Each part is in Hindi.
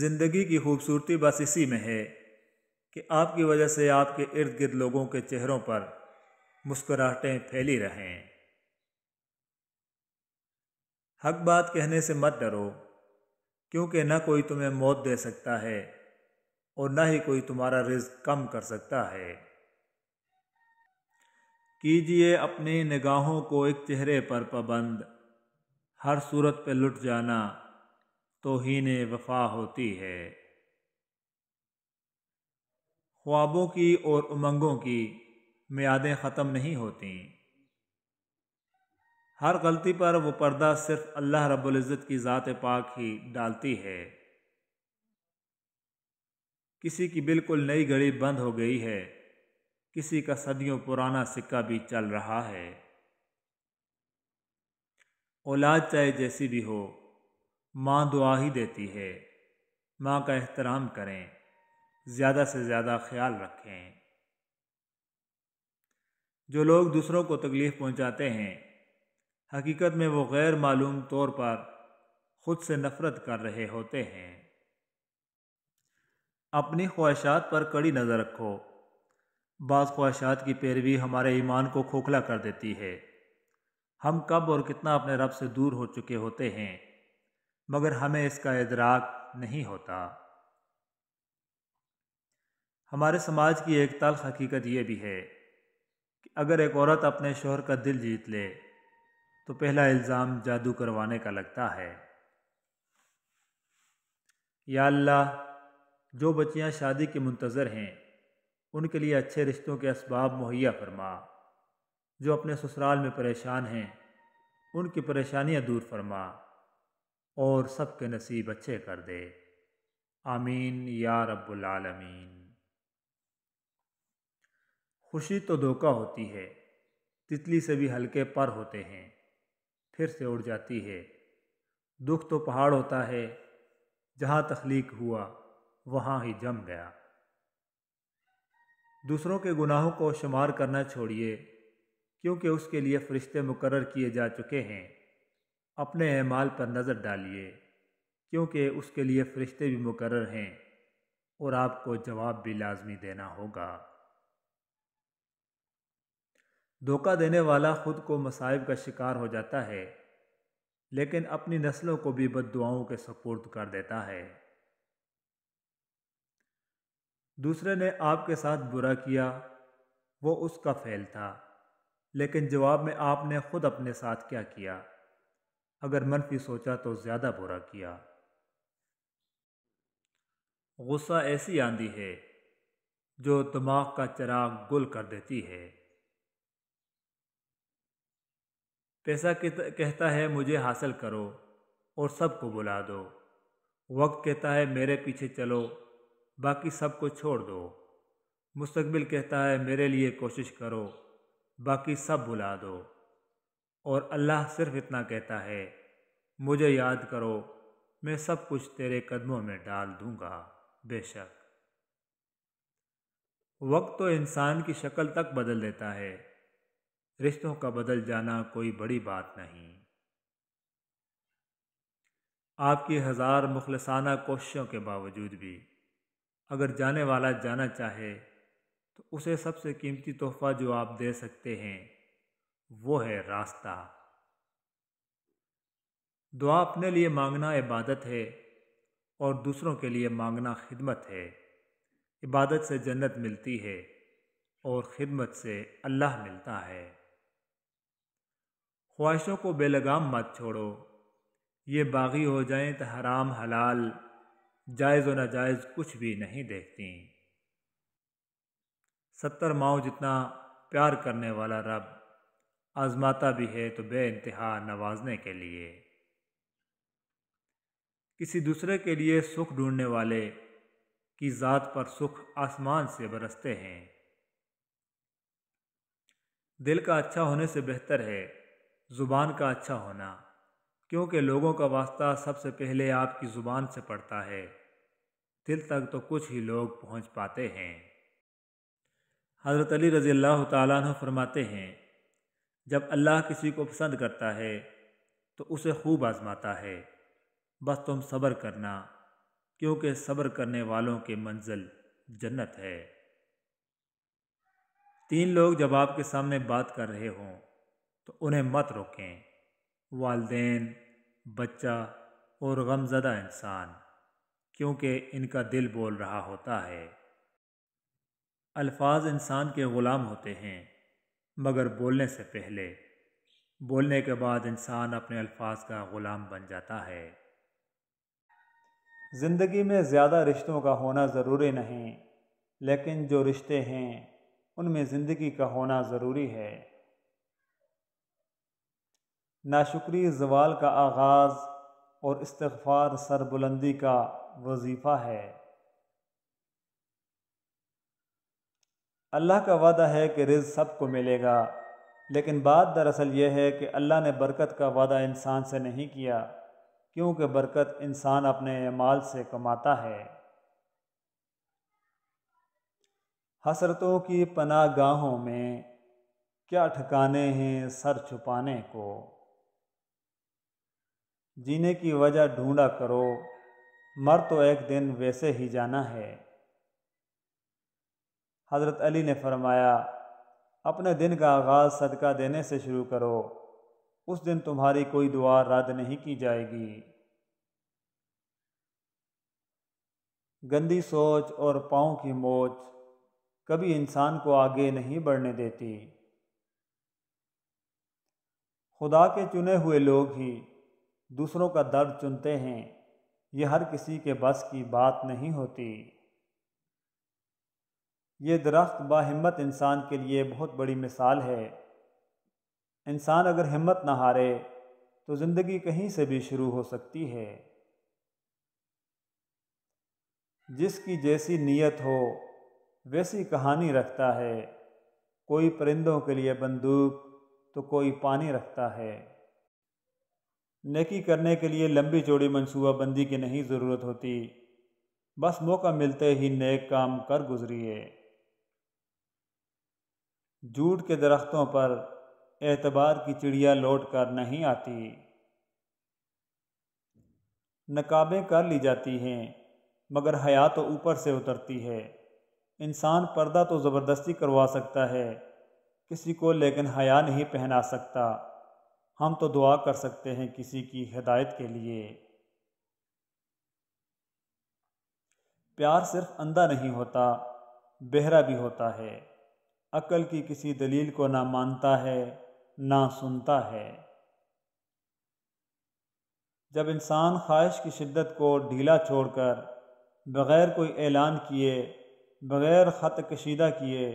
ज़िंदगी की खूबसूरती बस इसी में है कि आपकी वजह से आपके इर्द गिर्द लोगों के चेहरों पर मुस्कुराहटें फैली रहें हक बात कहने से मत डरो क्योंकि न कोई तुम्हें मौत दे सकता है और न ही कोई तुम्हारा रिज कम कर सकता है कीजिए अपनी निगाहों को एक चेहरे पर पाबंद हर सूरत पे लुट जाना तोहन वफा होती है ख्वाबों की और उमंगों की मियादें ख़त्म नहीं होती हर गलती पर वो पर्दा सिर्फ अल्लाह रबुल्ज़त की ज़ात पाक ही डालती है किसी की बिल्कुल नई घड़ी बंद हो गई है किसी का सदियों पुराना सिक्का भी चल रहा है औलाद चाहे जैसी भी हो माँ दुआ ही देती है माँ का एहतराम करें ज़्यादा से ज़्यादा ख्याल रखें जो लोग दूसरों को तकलीफ़ पहुँचाते हैं हकीकत में वो गैर मालूम तौर पर खुद से नफ़रत कर रहे होते हैं अपनी ख्वाहिशात पर कड़ी नज़र रखो बाज़ ख्वाहिशात की पैरवी हमारे ईमान को खोखला कर देती है हम कब और कितना अपने रब से दूर हो चुके होते हैं मगर हमें इसका इदराक नहीं होता हमारे समाज की एक तल हकीकत यह भी है कि अगर एक औरत अपने शोहर का दिल जीत ले तो पहला इल्ज़ाम जादू करवाने का लगता है या अल्लाह जो बच्चियां शादी के मुंतज़र हैं उनके लिए अच्छे रिश्तों के इसबाब मुहैया फरमा जो अपने ससुराल में परेशान हैं उनकी परेशानियां दूर फरमा और सबके नसीब अच्छे कर दे आमीन या रब्बुल आलमीन खुशी तो धोखा होती है तितली से भी हल्के पर होते हैं फिर से उड़ जाती है दुख तो पहाड़ होता है जहाँ तख्लीक हुआ वहाँ ही जम गया दूसरों के गुनाहों को शुमार करना छोड़िए क्योंकि उसके लिए फ़रिश्ते मुकर किए जा चुके हैं अपने अमाल पर नज़र डालिए क्योंकि उसके लिए फ़रिश्ते भी मुकर हैं और आपको जवाब भी लाजमी देना होगा धोखा देने वाला ख़ुद को मसाइब का शिकार हो जाता है लेकिन अपनी नस्लों को भी बद दुआओं के सपोर्ट कर देता है दूसरे ने आपके साथ बुरा किया वो उसका फैल था लेकिन जवाब में आपने खुद अपने साथ क्या किया अगर मनफी सोचा तो ज़्यादा बुरा किया गुस्सा ऐसी आंधी है जो दिमाग का चराग गुल कर देती है पैसा कहता है मुझे हासिल करो और सबको बुला दो वक्त कहता है मेरे पीछे चलो बाकी सबको छोड़ दो मुस्तबिल कहता है मेरे लिए कोशिश करो बाकी सब बुला दो और अल्लाह सिर्फ इतना कहता है मुझे याद करो मैं सब कुछ तेरे कदमों में डाल दूंगा बेशक वक्त तो इंसान की शक्ल तक बदल देता है रिश्तों का बदल जाना कोई बड़ी बात नहीं आपकी हज़ार मुखलसाना कोशिशों के बावजूद भी अगर जाने वाला जाना चाहे तो उसे सबसे कीमती तोहफ़ा जो आप दे सकते हैं वो है रास्ता दुआ अपने लिए मांगना इबादत है और दूसरों के लिए मांगना खिदमत है इबादत से जन्नत मिलती है और खिदमत से अल्लाह मिलता है ख्वाहिशों को बेलगाम मत छोड़ो ये बागी हो जाएं तो हराम हलाल जायज़ व नाजायज़ कुछ भी नहीं देखती सत्तर माओ जितना प्यार करने वाला रब आजमाता भी है तो बे इंतहा नवाजने के लिए किसी दूसरे के लिए सुख ढूंढने वाले की ज़ात पर सुख आसमान से बरसते हैं दिल का अच्छा होने से बेहतर है ज़ुबान का अच्छा होना क्योंकि लोगों का वास्ता सबसे पहले आपकी ज़ुबान से पड़ता है दिल तक तो कुछ ही लोग पहुंच पाते हैं हज़रत अली रज़ी अल्लाह तु फरमाते हैं जब अल्लाह किसी को पसंद करता है तो उसे खूब आजमाता है बस तुम सब्र करना क्योंकि सब्र करने वालों के मंजिल जन्नत है तीन लोग जब आपके सामने बात कर रहे हों तो उन्हें मत रोकें वालदेन बच्चा और गमजदा इंसान क्योंकि इनका दिल बोल रहा होता है अल्फाज इंसान के ग़ुलाम होते हैं मगर बोलने से पहले बोलने के बाद इंसान अपने अल्फाज का ग़ुलाम बन जाता है ज़िंदगी में ज़्यादा रिश्तों का होना ज़रूरी नहीं लेकिन जो रिश्ते हैं उनमें ज़िंदगी का होना ज़रूरी है नाशुक्री जवाल का आगाज़ और इस्तफ़ार सरबुलंदी का वजीफ़ा है अल्लाह का वादा है कि रिज सबको मिलेगा लेकिन बात दरअसल यह है कि अल्लाह ने बरकत का वादा इंसान से नहीं किया क्योंकि बरकत इंसान अपने माल से कमाता है हसरतों की पनाह गाहों में क्या ठिकाने हैं सर छुपाने को जीने की वजह ढूंढा करो मर तो एक दिन वैसे ही जाना है हज़रत अली ने फरमाया अपने दिन का आगाज़ सदका देने से शुरू करो उस दिन तुम्हारी कोई दुआ रद्द नहीं की जाएगी गंदी सोच और पाँव की मोच कभी इंसान को आगे नहीं बढ़ने देती खुदा के चुने हुए लोग ही दूसरों का दर्द चुनते हैं यह हर किसी के बस की बात नहीं होती ये दरख्त हिम्मत इंसान के लिए बहुत बड़ी मिसाल है इंसान अगर हिम्मत ना हारे तो ज़िंदगी कहीं से भी शुरू हो सकती है जिसकी जैसी नीयत हो वैसी कहानी रखता है कोई परिंदों के लिए बंदूक तो कोई पानी रखता है नेकी करने के लिए लंबी चौड़ी बंदी की नहीं ज़रूरत होती बस मौका मिलते ही नेक काम कर गुजरिए जूट के दरख्तों पर एतबार की चिड़िया लौट कर नहीं आती नकाबें कर ली जाती हैं मगर हया तो ऊपर से उतरती है इंसान पर्दा तो ज़बरदस्ती करवा सकता है किसी को लेकिन हया नहीं पहना सकता हम तो दुआ कर सकते हैं किसी की हिदायत के लिए प्यार सिर्फ अंधा नहीं होता बेहरा भी होता है अकल की किसी दलील को ना मानता है ना सुनता है जब इंसान ख्वाहिश की शिद्दत को ढीला छोड़कर बग़ैर कोई ऐलान किए बग़ैर ख़त कशीदा किए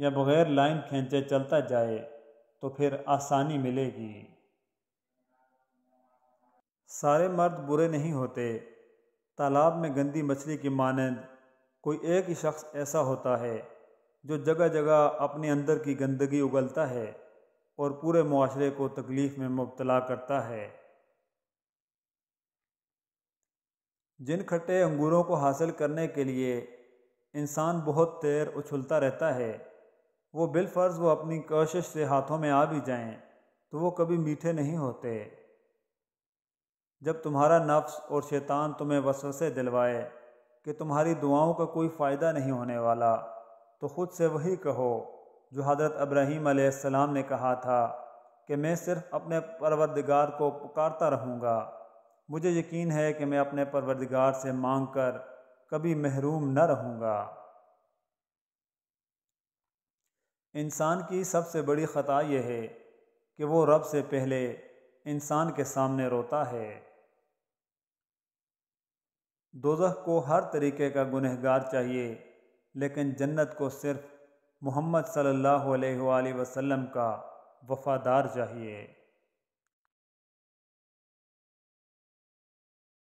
या बग़ैर लाइन खींचे चलता जाए तो फिर आसानी मिलेगी सारे मर्द बुरे नहीं होते तालाब में गंदी मछली की मानंद कोई एक ही शख्स ऐसा होता है जो जगह जगह अपने अंदर की गंदगी उगलता है और पूरे माशरे को तकलीफ़ में मुबतला करता है जिन खट्टे अंगूरों को हासिल करने के लिए इंसान बहुत देर उछलता रहता है वो बिलफर्ज वो अपनी कोशिश से हाथों में आ भी जाएं तो वो कभी मीठे नहीं होते जब तुम्हारा नफ्स और शैतान तुम्हें वसवसे दिलवाए कि तुम्हारी दुआओं का कोई फ़ायदा नहीं होने वाला तो ख़ुद से वही कहो जो हज़रत अब्राहीम आसमाम ने कहा था कि मैं सिर्फ अपने परवरदिगार को पुकारता रहूँगा मुझे यकीन है कि मैं अपने परवरदिगार से मांग कर कभी महरूम न रहूँगा इंसान की सबसे बड़ी ख़ता यह है कि वो रब से पहले इंसान के सामने रोता है दोजह को हर तरीके का गुनहगार चाहिए लेकिन जन्नत को सिर्फ मोहम्मद सल्लल्लाहु अलैहि वसल्लम का वफ़ादार चाहिए